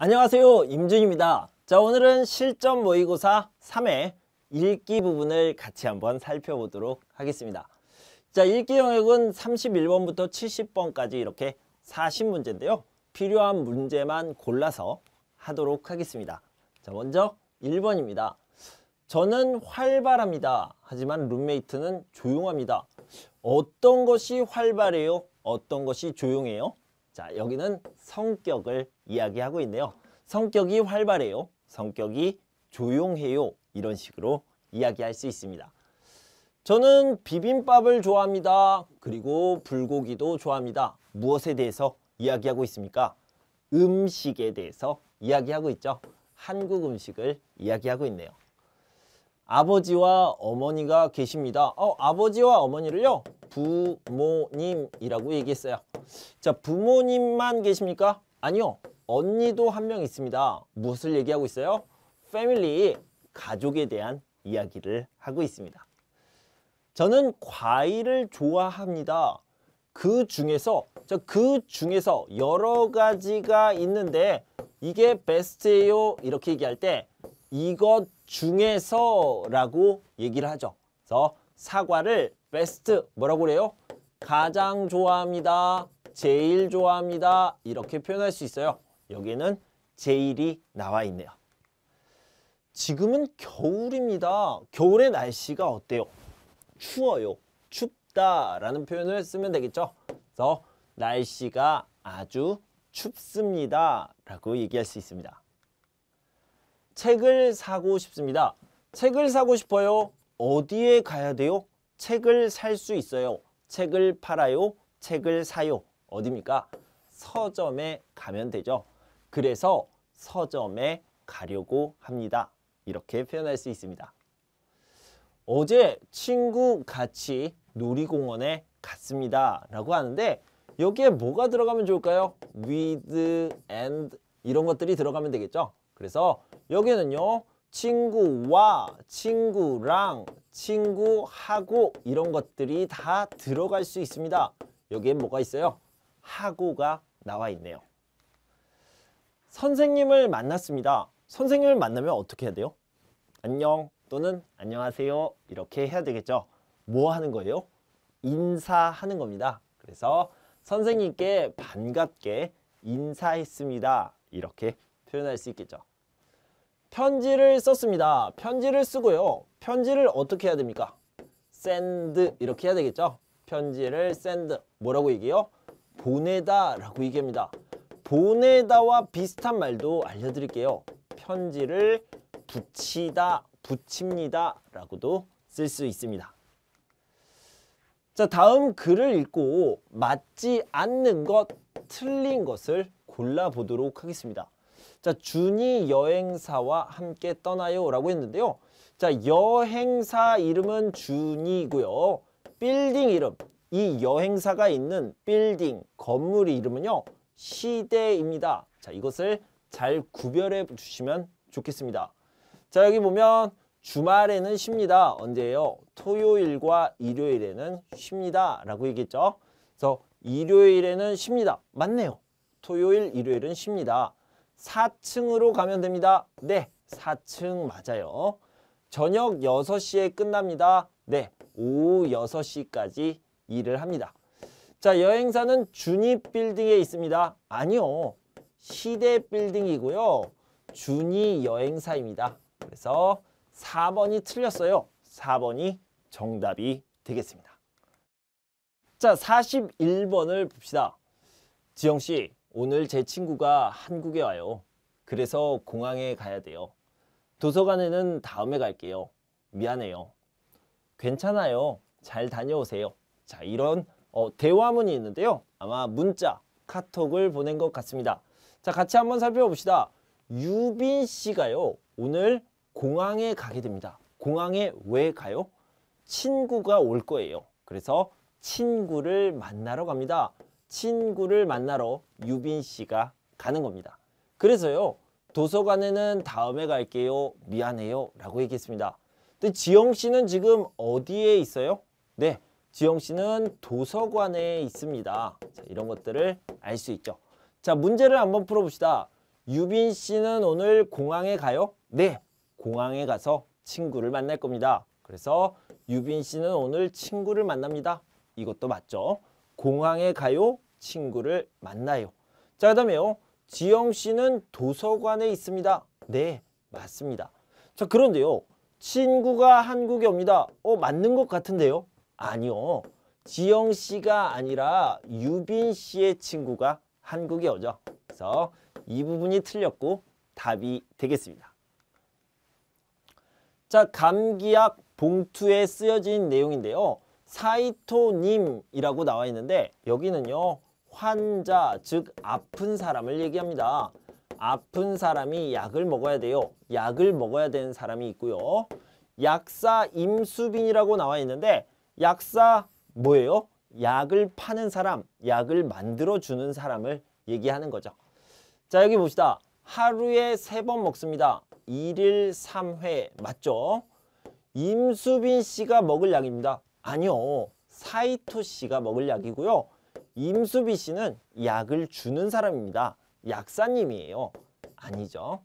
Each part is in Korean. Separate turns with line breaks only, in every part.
안녕하세요 임준입니다 자 오늘은 실전 모의고사 3회 읽기 부분을 같이 한번 살펴보도록 하겠습니다 자 읽기 영역은 31번부터 70번까지 이렇게 40문제인데요 필요한 문제만 골라서 하도록 하겠습니다 자 먼저 1번입니다 저는 활발합니다 하지만 룸메이트는 조용합니다 어떤 것이 활발해요? 어떤 것이 조용해요? 자, 여기는 성격을 이야기하고 있네요. 성격이 활발해요. 성격이 조용해요. 이런 식으로 이야기할 수 있습니다. 저는 비빔밥을 좋아합니다. 그리고 불고기도 좋아합니다. 무엇에 대해서 이야기하고 있습니까? 음식에 대해서 이야기하고 있죠. 한국 음식을 이야기하고 있네요. 아버지와 어머니가 계십니다. 어, 아버지와 어머니를요? 부모님이라고 얘기했어요. 자, 부모님만 계십니까? 아니요. 언니도 한 명 있습니다. 무엇을 얘기하고 있어요? 패밀리, 가족에 대한 이야기를 하고 있습니다. 저는 과일을 좋아합니다. 그 중에서 저 그 중에서 여러 가지가 있는데 이게 베스트예요 이렇게 얘기할 때 이것 중에서 라고 얘기를 하죠. 그래서 사과를 베스트 뭐라고 그래요? 가장 좋아합니다. 제일 좋아합니다. 이렇게 표현할 수 있어요. 여기는 제일이 나와 있네요. 지금은 겨울입니다. 겨울의 날씨가 어때요? 추워요. 춥다라는 표현을 쓰면 되겠죠. 그래서 날씨가 아주 춥습니다. 라고 얘기할 수 있습니다. 책을 사고 싶습니다. 책을 사고 싶어요. 어디에 가야 돼요? 책을 살 수 있어요. 책을 팔아요. 책을 사요. 어디입니까? 서점에 가면 되죠. 그래서 서점에 가려고 합니다. 이렇게 표현할 수 있습니다. 어제 친구 같이 놀이공원에 갔습니다. 라고 하는데 여기에 뭐가 들어가면 좋을까요? with, and 이런 것들이 들어가면 되겠죠. 그래서 여기는요. 친구와 친구랑 친구, 하고 이런 것들이 다 들어갈 수 있습니다. 여기엔 뭐가 있어요? 하고가 나와 있네요. 선생님을 만났습니다. 선생님을 만나면 어떻게 해야 돼요? 안녕 또는 안녕하세요 이렇게 해야 되겠죠. 뭐 하는 거예요? 인사하는 겁니다. 그래서 선생님께 반갑게 인사했습니다. 이렇게 표현할 수 있겠죠. 편지를 썼습니다. 편지를 쓰고요. 편지를 어떻게 해야 됩니까? send 이렇게 해야 되겠죠? 편지를 send 뭐라고 얘기해요? 보내다 라고 얘기합니다. 보내다와 비슷한 말도 알려드릴게요. 편지를 붙이다, 붙입니다 라고도 쓸 수 있습니다. 자 다음 글을 읽고 맞지 않는 것, 틀린 것을 골라보도록 하겠습니다. 자, 준이 여행사와 함께 떠나요 라고 했는데요. 자, 여행사 이름은 준이고요. 빌딩 이름, 이 여행사가 있는 빌딩, 건물 이름은요. 시대입니다. 자, 이것을 잘 구별해 주시면 좋겠습니다. 자, 여기 보면 주말에는 쉽니다. 언제예요? 토요일과 일요일에는 쉽니다. 라고 얘기했죠. 그래서 일요일에는 쉽니다. 맞네요. 토요일, 일요일은 쉽니다. 4층으로 가면 됩니다. 네, 4층 맞아요. 저녁 6시에 끝납니다. 네, 오후 6시까지 일을 합니다. 자, 여행사는 준입 빌딩에 있습니다. 아니요, 시대 빌딩이고요. 준이 여행사입니다. 그래서 4번이 틀렸어요. 4번이 정답이 되겠습니다. 자, 41번을 봅시다. 지영 씨, 오늘 제 친구가 한국에 와요. 그래서 공항에 가야 돼요. 도서관에는 다음에 갈게요. 미안해요. 괜찮아요. 잘 다녀오세요. 자, 이런 어, 대화문이 있는데요. 아마 문자, 카톡을 보낸 것 같습니다. 자, 같이 한번 살펴봅시다. 유빈 씨가요. 오늘 공항에 가게 됩니다. 공항에 왜 가요? 친구가 올 거예요. 그래서 친구를 만나러 갑니다. 친구를 만나러 유빈 씨가 가는 겁니다. 그래서요. 도서관에는 다음에 갈게요. 미안해요. 라고 얘기했습니다. 근데 지영 씨는 지금 어디에 있어요? 네. 지영 씨는 도서관에 있습니다. 자, 이런 것들을 알 수 있죠. 자, 문제를 한번 풀어봅시다. 유빈 씨는 오늘 공항에 가요? 네. 공항에 가서 친구를 만날 겁니다. 그래서 유빈 씨는 오늘 친구를 만납니다. 이것도 맞죠? 공항에 가요. 친구를 만나요. 자, 그 다음에요. 지영 씨는 도서관에 있습니다. 네, 맞습니다. 자, 그런데요. 친구가 한국에 옵니다. 어, 맞는 것 같은데요? 아니요. 지영 씨가 아니라 유빈 씨의 친구가 한국에 오죠. 그래서 이 부분이 틀렸고 답이 되겠습니다. 자, 감기약 봉투에 쓰여진 내용인데요. 사이토님이라고 나와 있는데 여기는요 환자 즉 아픈 사람을 얘기합니다 아픈 사람이 약을 먹어야 돼요 약을 먹어야 되는 사람이 있고요 약사 임수빈이라고 나와 있는데 약사 뭐예요? 약을 파는 사람, 약을 만들어주는 사람을 얘기하는 거죠. 자 여기 봅시다. 하루에 세 번 먹습니다. 일일삼회 맞죠? 임수빈 씨가 먹을 약입니다. 아니요. 사이토 씨가 먹을 약이고요. 임수비 씨는 약을 주는 사람입니다. 약사님이에요. 아니죠.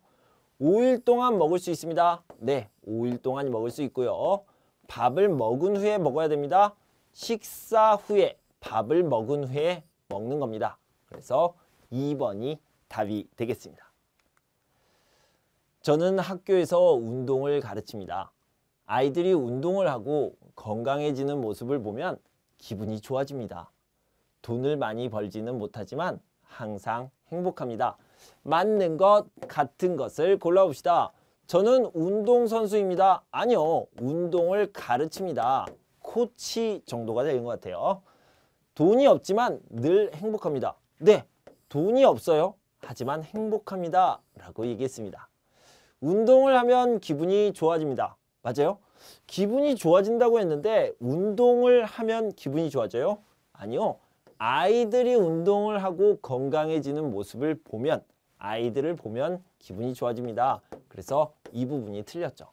5일 동안 먹을 수 있습니다. 네, 5일 동안 먹을 수 있고요. 밥을 먹은 후에 먹어야 됩니다. 식사 후에 밥을 먹은 후에 먹는 겁니다. 그래서 2번이 답이 되겠습니다. 저는 학교에서 운동을 가르칩니다. 아이들이 운동을 하고 건강해지는 모습을 보면 기분이 좋아집니다. 돈을 많이 벌지는 못하지만 항상 행복합니다. 맞는 것, 같은 것을 골라봅시다. 저는 운동선수입니다. 아니요, 운동을 가르칩니다. 코치 정도가 되는 것 같아요. 돈이 없지만 늘 행복합니다. 네, 돈이 없어요. 하지만 행복합니다. 라고 얘기했습니다. 운동을 하면 기분이 좋아집니다. 맞아요? 기분이 좋아진다고 했는데 운동을 하면 기분이 좋아져요? 아니요. 아이들이 운동을 하고 건강해지는 모습을 보면 아이들을 보면 기분이 좋아집니다. 그래서 이 부분이 틀렸죠.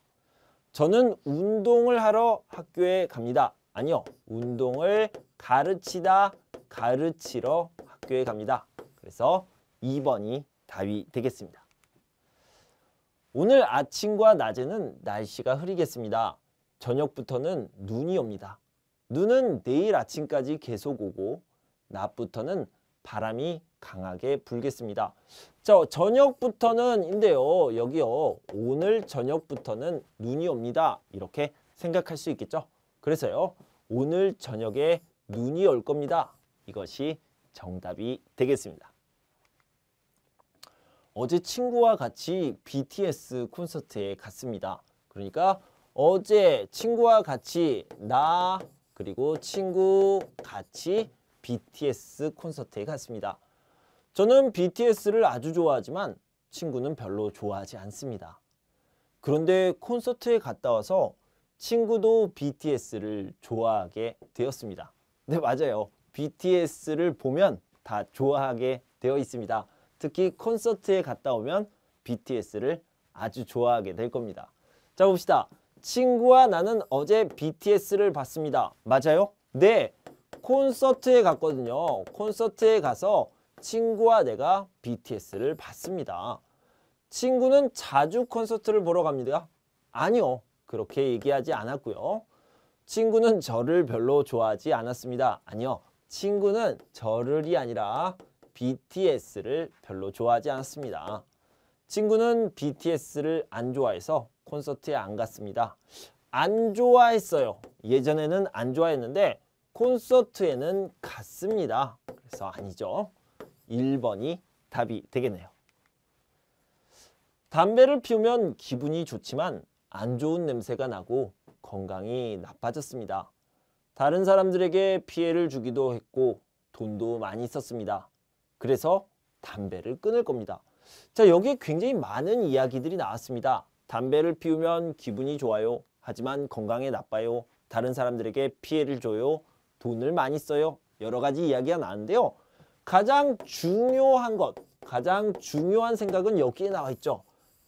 저는 운동을 하러 학교에 갑니다. 아니요. 운동을 가르치다 가르치러 학교에 갑니다. 그래서 2번이 답이 되겠습니다. 오늘 아침과 낮에는 날씨가 흐리겠습니다. 저녁부터는 눈이 옵니다. 눈은 내일 아침까지 계속 오고 낮부터는 바람이 강하게 불겠습니다. 자, 저녁부터는인데요. 여기요. 오늘 저녁부터는 눈이 옵니다. 이렇게 생각할 수 있겠죠? 그래서요. 오늘 저녁에 눈이 올 겁니다. 이것이 정답이 되겠습니다. 어제 친구와 같이 BTS 콘서트에 갔습니다. 그러니까 어제 친구와 같이 나 그리고 친구 같이 BTS 콘서트에 갔습니다. 저는 BTS를 아주 좋아하지만 친구는 별로 좋아하지 않습니다. 그런데 콘서트에 갔다 와서 친구도 BTS를 좋아하게 되었습니다. 네, 맞아요. BTS를 보면 다 좋아하게 되어 있습니다. 특히 콘서트에 갔다 오면 BTS를 아주 좋아하게 될 겁니다. 자, 봅시다. 친구와 나는 어제 BTS를 봤습니다. 맞아요? 네. 콘서트에 갔거든요. 콘서트에 가서 친구와 내가 BTS를 봤습니다. 친구는 자주 콘서트를 보러 갑니다. 아니요. 그렇게 얘기하지 않았고요. 친구는 저를 별로 좋아하지 않았습니다. 아니요. 친구는 저를이 아니라 BTS를 별로 좋아하지 않습니다 친구는 BTS를 안 좋아해서 콘서트에 안 갔습니다. 안 좋아했어요. 예전에는 안 좋아했는데 콘서트에는 갔습니다. 그래서 아니죠. 1번이 답이 되겠네요. 담배를 피우면 기분이 좋지만 안 좋은 냄새가 나고 건강이 나빠졌습니다. 다른 사람들에게 피해를 주기도 했고 돈도 많이 썼습니다. 그래서 담배를 끊을 겁니다. 자 여기에 굉장히 많은 이야기들이 나왔습니다. 담배를 피우면 기분이 좋아요. 하지만 건강에 나빠요. 다른 사람들에게 피해를 줘요. 돈을 많이 써요. 여러 가지 이야기가 나는데요. 가장 중요한 것, 가장 중요한 생각은 여기에 나와 있죠.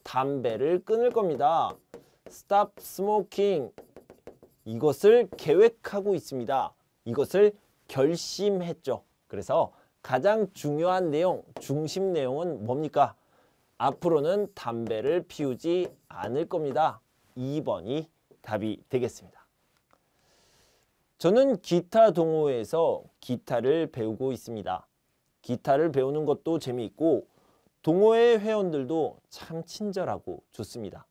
담배를 끊을 겁니다. Stop smoking. 이것을 계획하고 있습니다. 이것을 결심했죠. 그래서 가장 중요한 내용, 중심 내용은 뭡니까? 앞으로는 담배를 피우지 않을 겁니다. 2번이 답이 되겠습니다. 저는 기타 동호회에서 기타를 배우고 있습니다. 기타를 배우는 것도 재미있고 동호회 회원들도 참 친절하고 좋습니다.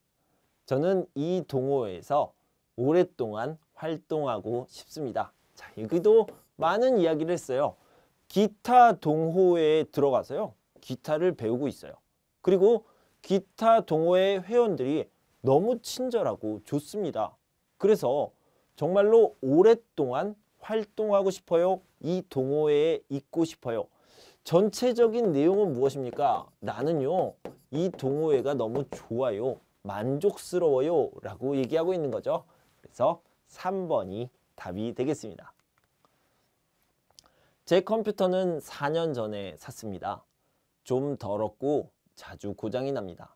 저는 이 동호회에서 오랫동안 활동하고 싶습니다. 자, 여기도 많은 이야기를 했어요. 기타 동호회에 들어가서요. 기타를 배우고 있어요. 그리고 기타 동호회 회원들이 너무 친절하고 좋습니다. 그래서 정말로 오랫동안 활동하고 싶어요. 이 동호회에 있고 싶어요. 전체적인 내용은 무엇입니까? 나는요. 이 동호회가 너무 좋아요. 만족스러워요. 라고 얘기하고 있는 거죠. 그래서 3번이 답이 되겠습니다. 제 컴퓨터는 4년 전에 샀습니다. 좀 더럽고 자주 고장이 납니다.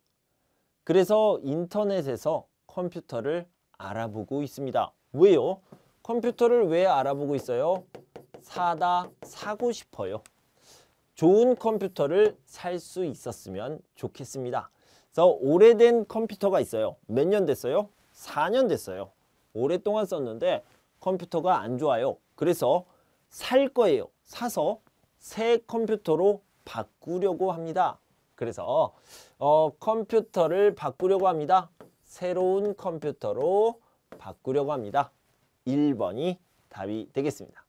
그래서 인터넷에서 컴퓨터를 알아보고 있습니다. 왜요? 컴퓨터를 왜 알아보고 있어요? 사다 사고 싶어요. 좋은 컴퓨터를 살 수 있었으면 좋겠습니다. 그래서 오래된 컴퓨터가 있어요. 몇 년 됐어요? 4년 됐어요. 오랫동안 썼는데 컴퓨터가 안 좋아요. 그래서 살 거예요. 사서 새 컴퓨터로 바꾸려고 합니다. 그래서 어, 컴퓨터를 바꾸려고 합니다. 새로운 컴퓨터로 바꾸려고 합니다. 1번이 답이 되겠습니다.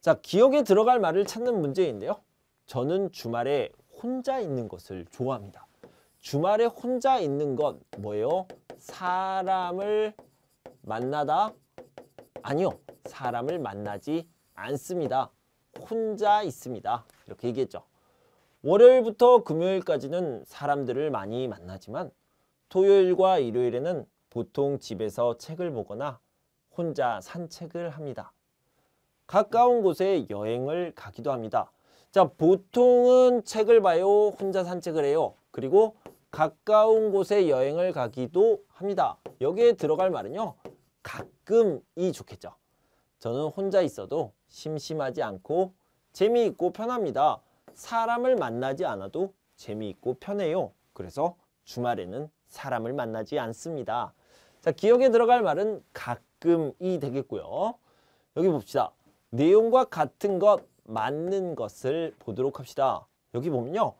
자, 기억에 들어갈 말을 찾는 문제인데요. 저는 주말에 혼자 있는 것을 좋아합니다. 주말에 혼자 있는 건 뭐예요? 사람을 만나다? 아니요. 사람을 만나지 않습니다. 혼자 있습니다. 이렇게 얘기했죠. 월요일부터 금요일까지는 사람들을 많이 만나지만 토요일과 일요일에는 보통 집에서 책을 보거나 혼자 산책을 합니다. 가까운 곳에 여행을 가기도 합니다. 자, 보통은 책을 봐요, 혼자 산책을 해요. 그리고 가까운 곳에 여행을 가기도 합니다. 여기에 들어갈 말은요. 가끔이 좋겠죠. 저는 혼자 있어도 심심하지 않고 재미있고 편합니다. 사람을 만나지 않아도 재미있고 편해요. 그래서 주말에는 사람을 만나지 않습니다. 자, 기억에 들어갈 말은 가끔이 되겠고요. 여기 봅시다. 내용과 같은 것, 맞는 것을 보도록 합시다. 여기 보면요.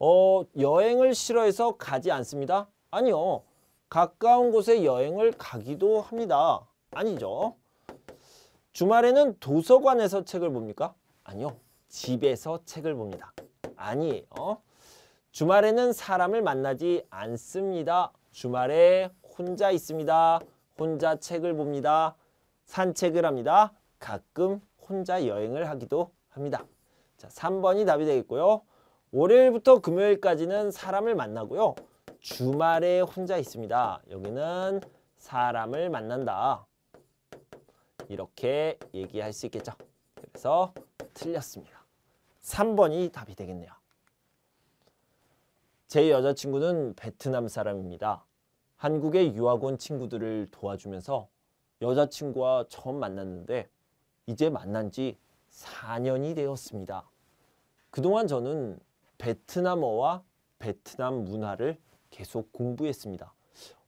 어, 여행을 싫어해서 가지 않습니다. 아니요. 가까운 곳에 여행을 가기도 합니다. 아니죠. 주말에는 도서관에서 책을 봅니까? 아니요. 집에서 책을 봅니다. 아니에요. 어? 주말에는 사람을 만나지 않습니다. 주말에 혼자 있습니다. 혼자 책을 봅니다. 산책을 합니다. 가끔 혼자 여행을 하기도 합니다. 자, 3번이 답이 되겠고요. 월요일부터 금요일까지는 사람을 만나고요. 주말에 혼자 있습니다. 여기는 사람을 만난다. 이렇게 얘기할 수 있겠죠. 그래서 틀렸습니다. 3번이 답이 되겠네요. 제 여자친구는 베트남 사람입니다. 한국의 유학 원 친구들을 도와주면서 여자친구와 처음 만났는데 이제 만난 지 4년이 되었습니다. 그동안 저는 베트남어와 베트남 문화를 계속 공부했습니다.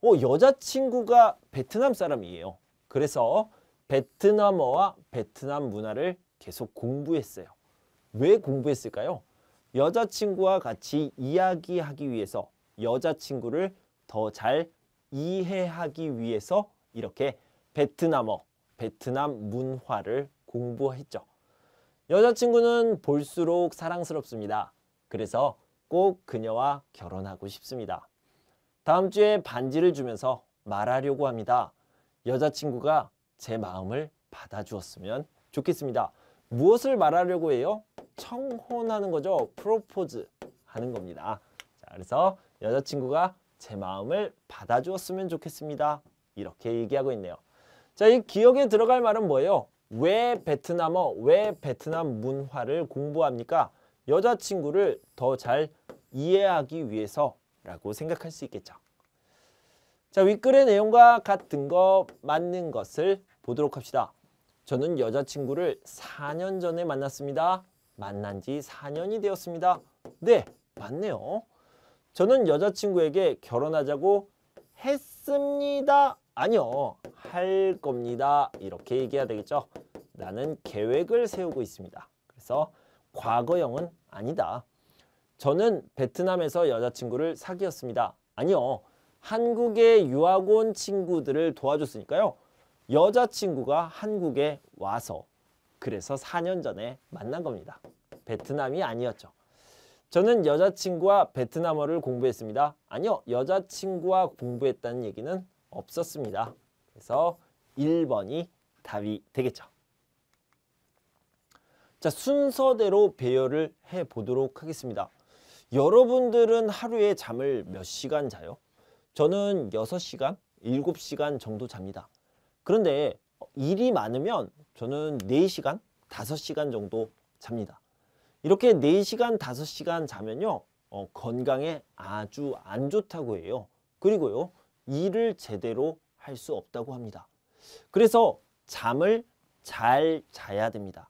어, 여자친구가 베트남 사람이에요. 그래서 베트남어와 베트남 문화를 계속 공부했어요. 왜 공부했을까요? 여자친구와 같이 이야기하기 위해서 여자친구를 더 잘 이해하기 위해서 이렇게 베트남어, 베트남 문화를 공부했죠. 여자친구는 볼수록 사랑스럽습니다. 그래서 꼭 그녀와 결혼하고 싶습니다. 다음 주에 반지를 주면서 말하려고 합니다. 여자친구가 제 마음을 받아주었으면 좋겠습니다. 무엇을 말하려고 해요? 청혼하는 거죠. 프로포즈 하는 겁니다. 자, 그래서 여자친구가 제 마음을 받아주었으면 좋겠습니다. 이렇게 얘기하고 있네요. 자, 이 기억에 들어갈 말은 뭐예요? 왜 베트남어, 왜 베트남 문화를 공부합니까? 여자친구를 더 잘 이해하기 위해서라고 생각할 수 있겠죠. 자, 윗글의 내용과 같은 거 맞는 것을 보도록 합시다. 저는 여자친구를 4년 전에 만났습니다. 만난 지 4년이 되었습니다. 네, 맞네요. 저는 여자친구에게 결혼하자고 했습니다. 아니요, 할 겁니다. 이렇게 얘기해야 되겠죠. 나는 계획을 세우고 있습니다. 그래서 과거형은 아니다. 저는 베트남에서 여자친구를 사귀었습니다. 아니요, 한국의 유학 온 친구들을 도와줬으니까요. 여자친구가 한국에 와서 그래서 4년 전에 만난 겁니다. 베트남이 아니었죠. 저는 여자친구와 베트남어를 공부했습니다. 아니요, 여자친구와 공부했다는 얘기는 없었습니다. 그래서 1번이 답이 되겠죠. 자, 순서대로 배열을 해보도록 하겠습니다. 여러분들은 하루에 잠을 몇 시간 자요? 저는 6시간, 7시간 정도 잡니다. 그런데 일이 많으면 저는 4시간, 5시간 정도 잡니다. 이렇게 4시간, 5시간 자면요. 어, 건강에 아주 안 좋다고 해요. 그리고요. 일을 제대로 할 수 없다고 합니다. 그래서 잠을 잘 자야 됩니다.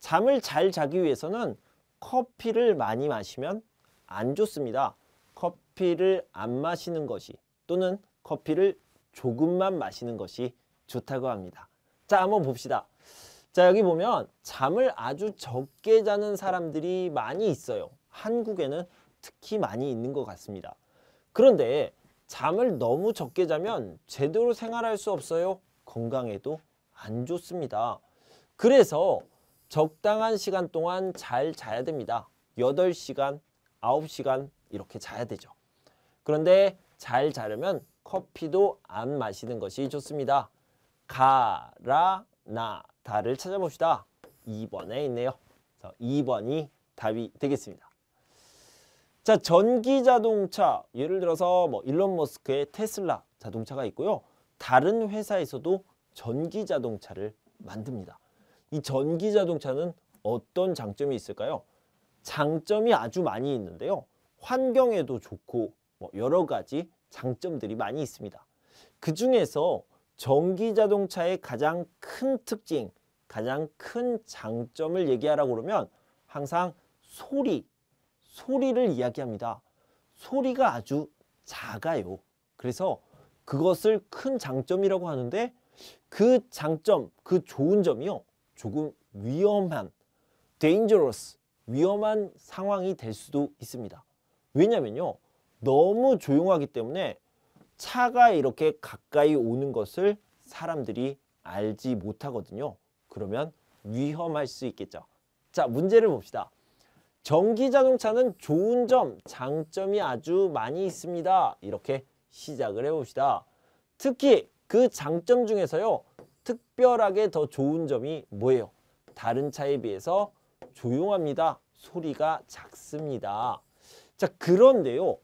잠을 잘 자기 위해서는 커피를 많이 마시면 안 좋습니다. 커피를 안 마시는 것이 또는 커피를 조금만 마시는 것이 좋다고 합니다. 자 한번 봅시다. 자 여기 보면 잠을 아주 적게 자는 사람들이 많이 있어요. 한국에는 특히 많이 있는 것 같습니다. 그런데 잠을 너무 적게 자면 제대로 생활할 수 없어요. 건강에도 안 좋습니다. 그래서 적당한 시간 동안 잘 자야 됩니다. 8시간, 9시간 이렇게 자야 되죠. 그런데 잘 자려면 커피도 안 마시는 것이 좋습니다. 가라나다를 찾아봅시다. 2번에 있네요. 2번이 답이 되겠습니다. 자, 전기 자동차 예를 들어서 뭐 일론 머스크의 테슬라 자동차가 있고요. 다른 회사에서도 전기 자동차를 만듭니다. 이 전기 자동차는 어떤 장점이 있을까요? 장점이 아주 많이 있는데요. 환경에도 좋고 뭐 여러 가지 장점들이 많이 있습니다. 그 중에서 전기 자동차의 가장 큰 특징, 가장 큰 장점을 얘기하라고 그러면 항상 소리, 소리를 이야기합니다. 소리가 아주 작아요. 그래서 그것을 큰 장점이라고 하는데 그 장점, 그 좋은 점이요. 조금 위험한, dangerous, 위험한 상황이 될 수도 있습니다. 왜냐면요. 너무 조용하기 때문에 차가 이렇게 가까이 오는 것을 사람들이 알지 못하거든요. 그러면 위험할 수 있겠죠. 자, 문제를 봅시다. 전기 자동차는 좋은 점, 장점이 아주 많이 있습니다. 이렇게 시작을 해봅시다. 특히 그 장점 중에서요. 특별하게 더 좋은 점이 뭐예요? 다른 차에 비해서 조용합니다. 소리가 작습니다. 자, 그런데요.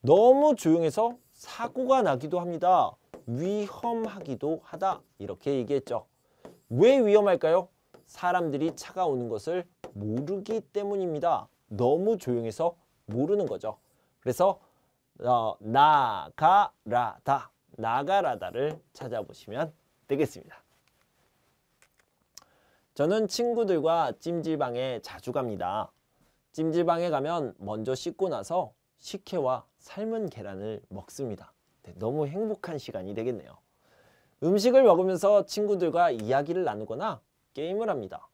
너무 조용해서 사고가 나기도 합니다. 위험하기도 하다 이렇게 얘기했죠. 왜 위험할까요? 사람들이 차가 오는 것을 모르기 때문입니다. 너무 조용해서 모르는 거죠. 그래서 어, 나가라다, 나가라다를 찾아보시면 되겠습니다. 저는 친구들과 찜질방에 자주 갑니다. 찜질방에 가면 먼저 씻고 나서 식혜와 삶은 계란을 먹습니다. 네, 너무 행복한 시간이 되겠네요. 음식을 먹으면서 친구들과 이야기를 나누거나 게임을 합니다.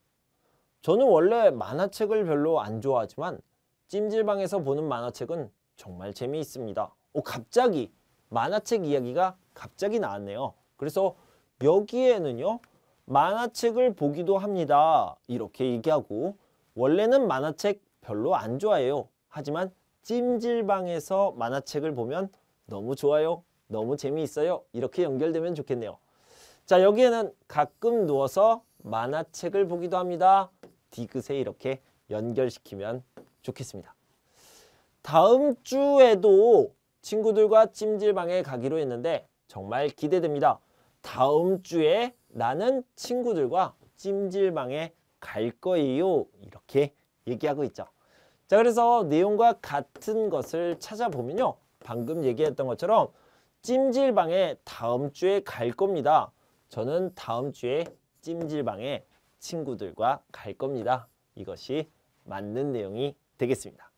저는 원래 만화책을 별로 안 좋아하지만 찜질방에서 보는 만화책은 정말 재미있습니다. 오, 갑자기 만화책 이야기가 갑자기 나왔네요. 그래서 여기에는요. 만화책을 보기도 합니다. 이렇게 얘기하고 원래는 만화책 별로 안 좋아해요. 하지만 찜질방에서 만화책을 보면 너무 좋아요. 너무 재미있어요. 이렇게 연결되면 좋겠네요. 자 여기에는 가끔 누워서 만화책을 보기도 합니다. 디귿에 이렇게 연결시키면 좋겠습니다. 다음 주에도 친구들과 찜질방에 가기로 했는데 정말 기대됩니다. 다음 주에 나는 친구들과 찜질방에 갈 거예요. 이렇게 얘기하고 있죠. 자 그래서 내용과 같은 것을 찾아보면요. 방금 얘기했던 것처럼 찜질방에 다음 주에 갈 겁니다. 저는 다음 주에 찜질방에 친구들과 갈 겁니다. 이것이 맞는 내용이 되겠습니다.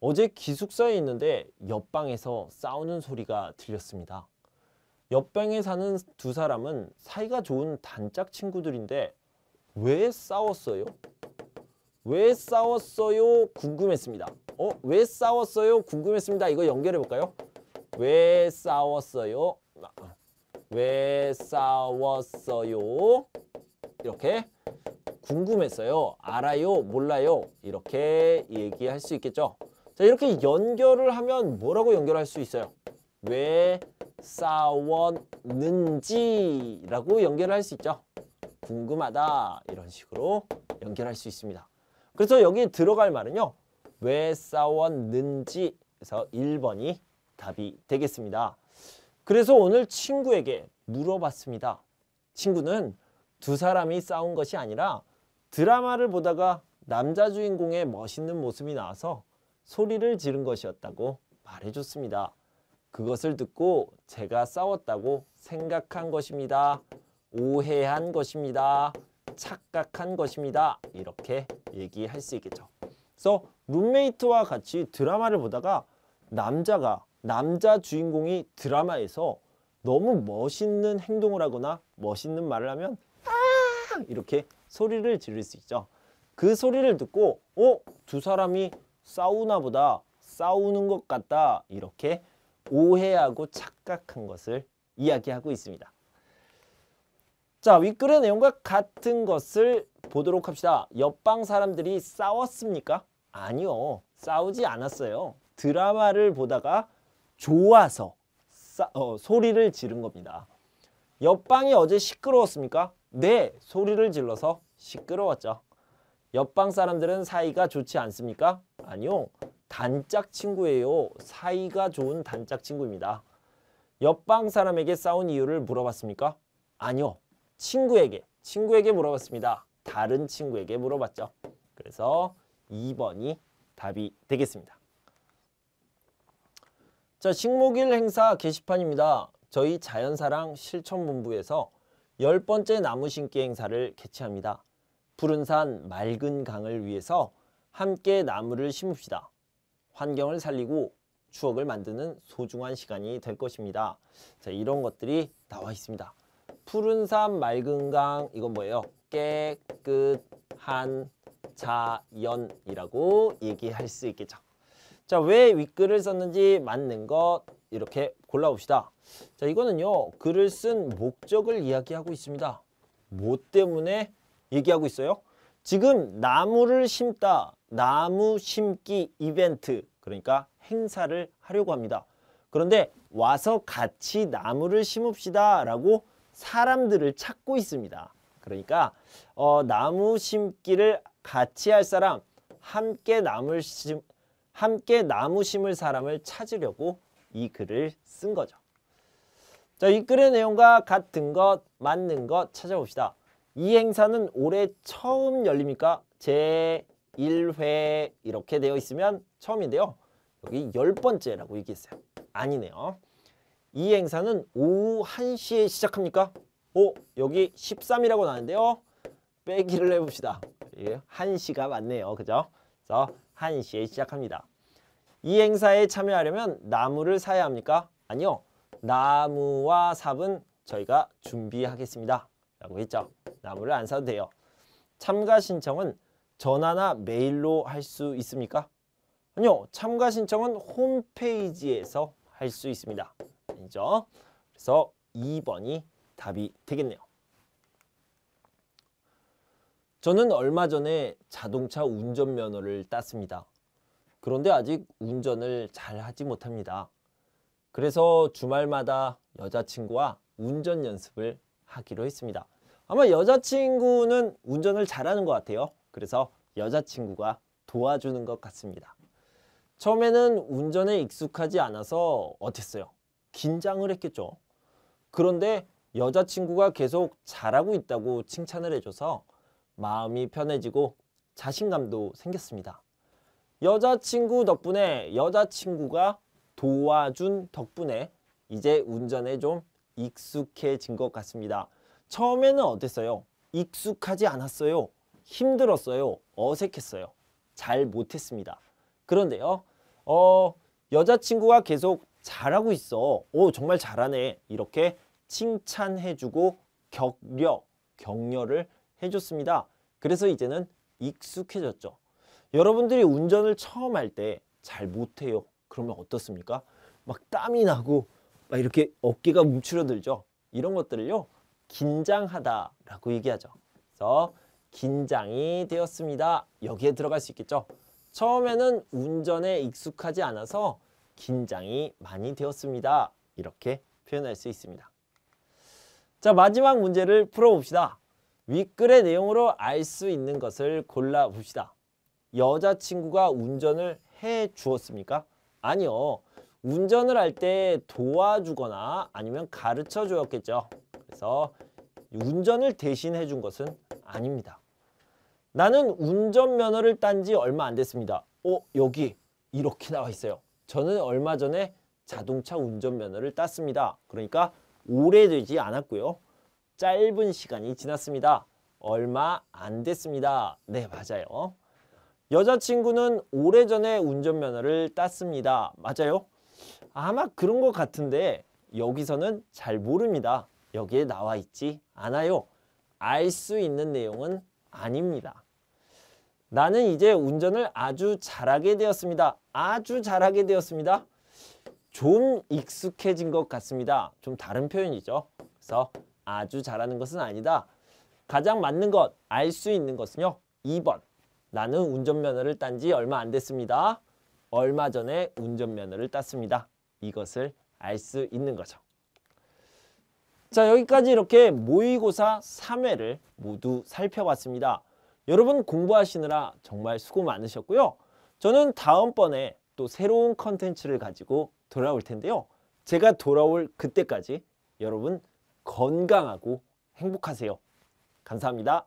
어제 기숙사에 있는데 옆방에서 싸우는 소리가 들렸습니다. 옆방에 사는 두 사람은 사이가 좋은 단짝 친구들인데 왜 싸웠어요? 왜 싸웠어요? 궁금했습니다. 어? 왜 싸웠어요? 궁금했습니다. 이거 연결해 볼까요? 왜 싸웠어요? 왜 싸웠어요? 이렇게 궁금했어요. 알아요? 몰라요? 이렇게 얘기할 수 있겠죠. 자, 이렇게 연결을 하면 뭐라고 연결할 수 있어요? 왜 싸웠는지라고 연결할 수 있죠. 궁금하다 이런 식으로 연결할 수 있습니다. 그래서 여기 들어갈 말은요. 왜 싸웠는지 그래서 1번이 답이 되겠습니다. 그래서 오늘 친구에게 물어봤습니다. 친구는 두 사람이 싸운 것이 아니라 드라마를 보다가 남자 주인공의 멋있는 모습이 나와서 소리를 지른 것이었다고 말해줬습니다. 그것을 듣고 제가 싸웠다고 생각한 것입니다. 오해한 것입니다. 착각한 것입니다. 이렇게 얘기할 수 있겠죠. 그래서 룸메이트와 같이 드라마를 보다가 남자가 남자 주인공이 드라마에서 너무 멋있는 행동을 하거나 멋있는 말을 하면 아! 이렇게 소리를 지를 수 있죠. 그 소리를 듣고 어? 두 사람이 싸우나 보다 싸우는 것 같다 이렇게 오해하고 착각한 것을 이야기하고 있습니다. 자, 윗글의 내용과 같은 것을 보도록 합시다. 옆방 사람들이 싸웠습니까? 아니요. 싸우지 않았어요. 드라마를 보다가 좋아서 싸, 어, 소리를 지른 겁니다. 옆방이 어제 시끄러웠습니까? 네, 소리를 질러서 시끄러웠죠. 옆방 사람들은 사이가 좋지 않습니까? 아니요, 단짝 친구예요. 사이가 좋은 단짝 친구입니다. 옆방 사람에게 싸운 이유를 물어봤습니까? 아니요, 친구에게 친구에게 물어봤습니다. 다른 친구에게 물어봤죠. 그래서 2번이 답이 되겠습니다. 자, 식목일 행사 게시판입니다. 저희 자연사랑 실천본부에서 열 번째 나무 심기 행사를 개최합니다. 푸른 산 맑은 강을 위해서 함께 나무를 심읍시다. 환경을 살리고 추억을 만드는 소중한 시간이 될 것입니다. 자, 이런 것들이 나와 있습니다. 푸른 산 맑은 강 이건 뭐예요? 깨끗한 자연이라고 얘기할 수 있겠죠. 자, 왜 윗글을 썼는지 맞는 것 이렇게 골라봅시다. 자, 이거는요. 글을 쓴 목적을 이야기하고 있습니다. 뭐 때문에 얘기하고 있어요? 지금 나무를 심다, 나무 심기 이벤트, 그러니까 행사를 하려고 합니다. 그런데 와서 같이 나무를 심읍시다 라고 사람들을 찾고 있습니다. 그러니까 어, 나무 심기를 같이 할 사람, 함께 나무 심, 함께 나무 심을 사람을 찾으려고 이 글을 쓴 거죠. 자, 이 글의 내용과 같은 것, 맞는 것 찾아봅시다. 이 행사는 올해 처음 열립니까? 제1회 이렇게 되어 있으면 처음인데요. 여기 열번째라고 얘기했어요. 아니네요. 이 행사는 오후 1시에 시작합니까? 어, 여기 13이라고 나는데요. 빼기를 해봅시다. 예, 1시가 맞네요. 그죠? 그래서 1시에 시작합니다. 이 행사에 참여하려면 나무를 사야 합니까? 아니요. 나무와 삽은 저희가 준비하겠습니다. 라고 했죠. 나무를 안 사도 돼요. 참가 신청은 전화나 메일로 할 수 있습니까? 아니요. 참가 신청은 홈페이지에서 할 수 있습니다. 2번죠 그래서 2번이 답이 되겠네요. 저는 얼마 전에 자동차 운전면허를 땄습니다. 그런데 아직 운전을 잘 하지 못합니다. 그래서 주말마다 여자친구와 운전 연습을 하기로 했습니다. 아마 여자친구는 운전을 잘하는 것 같아요. 그래서 여자친구가 도와주는 것 같습니다. 처음에는 운전에 익숙하지 않아서 어땠어요? 긴장을 했겠죠. 그런데 여자친구가 계속 잘하고 있다고 칭찬을 해줘서 마음이 편해지고 자신감도 생겼습니다. 여자친구 덕분에 여자친구가 도와준 덕분에 이제 운전에 좀 익숙해진 것 같습니다. 처음에는 어땠어요? 익숙하지 않았어요. 힘들었어요. 어색했어요. 잘 못했습니다. 그런데요. 어, 여자친구가 계속 잘하고 있어. 오, 정말 잘하네. 이렇게 칭찬해주고 격려, 격려를 해줬습니다. 그래서 이제는 익숙해졌죠. 여러분들이 운전을 처음 할 때 잘 못해요. 그러면 어떻습니까? 막 땀이 나고 막 이렇게 어깨가 움츠러들죠. 이런 것들을요. 긴장하다라고 얘기하죠. 그래서 긴장이 되었습니다. 여기에 들어갈 수 있겠죠. 처음에는 운전에 익숙하지 않아서 긴장이 많이 되었습니다. 이렇게 표현할 수 있습니다. 자 마지막 문제를 풀어봅시다. 윗글의 내용으로 알 수 있는 것을 골라봅시다. 여자친구가 운전을 해 주었습니까? 아니요. 운전을 할 때 도와주거나 아니면 가르쳐 주었겠죠. 그래서 운전을 대신해 준 것은 아닙니다. 나는 운전면허를 딴 지 얼마 안 됐습니다. 어? 여기 이렇게 나와 있어요. 저는 얼마 전에 자동차 운전면허를 땄습니다. 그러니까 오래되지 않았고요. 짧은 시간이 지났습니다. 얼마 안 됐습니다. 네, 맞아요. 여자친구는 오래전에 운전면허를 땄습니다. 맞아요. 아마 그런 것 같은데 여기서는 잘 모릅니다. 여기에 나와 있지 않아요. 알 수 있는 내용은 아닙니다. 나는 이제 운전을 아주 잘하게 되었습니다. 아주 잘하게 되었습니다. 좀 익숙해진 것 같습니다. 좀 다른 표현이죠. 그래서 아주 잘하는 것은 아니다. 가장 맞는 것, 알 수 있는 것은요. 2번. 나는 운전면허를 딴 지 얼마 안 됐습니다. 얼마 전에 운전면허를 땄습니다. 이것을 알 수 있는 거죠. 자 여기까지 이렇게 모의고사 3회를 모두 살펴봤습니다. 여러분 공부하시느라 정말 수고 많으셨고요. 저는 다음번에 또 새로운 컨텐츠를 가지고 돌아올 텐데요. 제가 돌아올 그때까지 여러분 건강하고 행복하세요. 감사합니다.